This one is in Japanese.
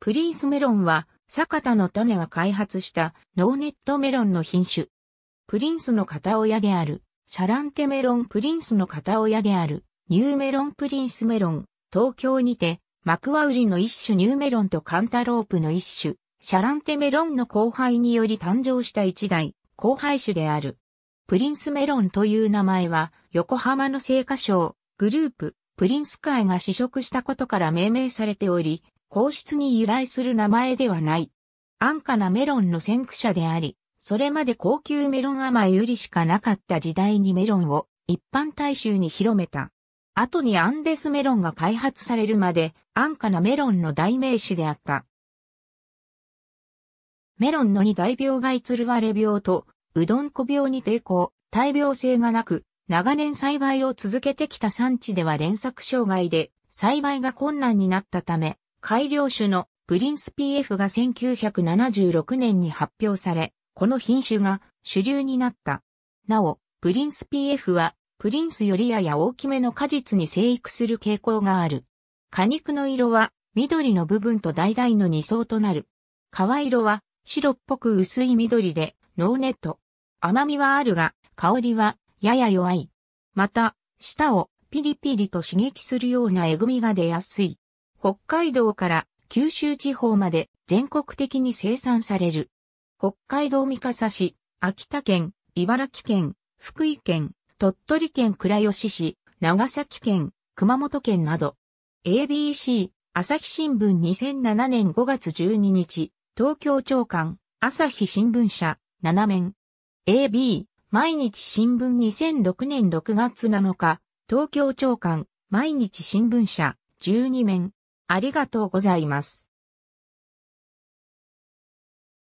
プリンスメロンは、坂田の種が開発したノーネットメロンの品種。プリンスの片親である、シャランテメロンプリンスの片親である、ニューメロンプリンスメロン、東京にて、マクワウリの一種ニューメロンとカンタロープの一種、シャランテメロンの後輩により誕生した一代、後輩種である。プリンスメロンという名前は、横浜の聖火賞、グループ、プリンス会が試食したことから命名されており、皇室に由来する名前ではない。安価なメロンの先駆者であり、それまで高級メロン甘い売りしかなかった時代にメロンを一般大衆に広めた。後にアンデスメロンが開発されるまで安価なメロンの代名詞であった。メロンの二大病害つるわれ病とうどんこ病に抵抗、大病性がなく、長年栽培を続けてきた産地では連作障害で栽培が困難になったため、改良種のプリンス PF が1976年に発表され、この品種が主流になった。なお、プリンス PF は、プリンスよりやや大きめの果実に生育する傾向がある。果肉の色は、緑の部分と橙の2層となる。皮色は、白っぽく薄い緑で、ノーネット。甘みはあるが、香りは、やや弱い。また、舌を、ピリピリと刺激するようなえぐみが出やすい。北海道から九州地方まで全国的に生産される。北海道三笠市、秋田県、茨城県、福井県、鳥取県倉吉市、長崎県、熊本県など。ABC、朝日新聞2007年5月12日、東京長官、朝日新聞社、7面。AB、毎日新聞2006年6月7日、東京長官、毎日新聞社、12面。ありがとうございます。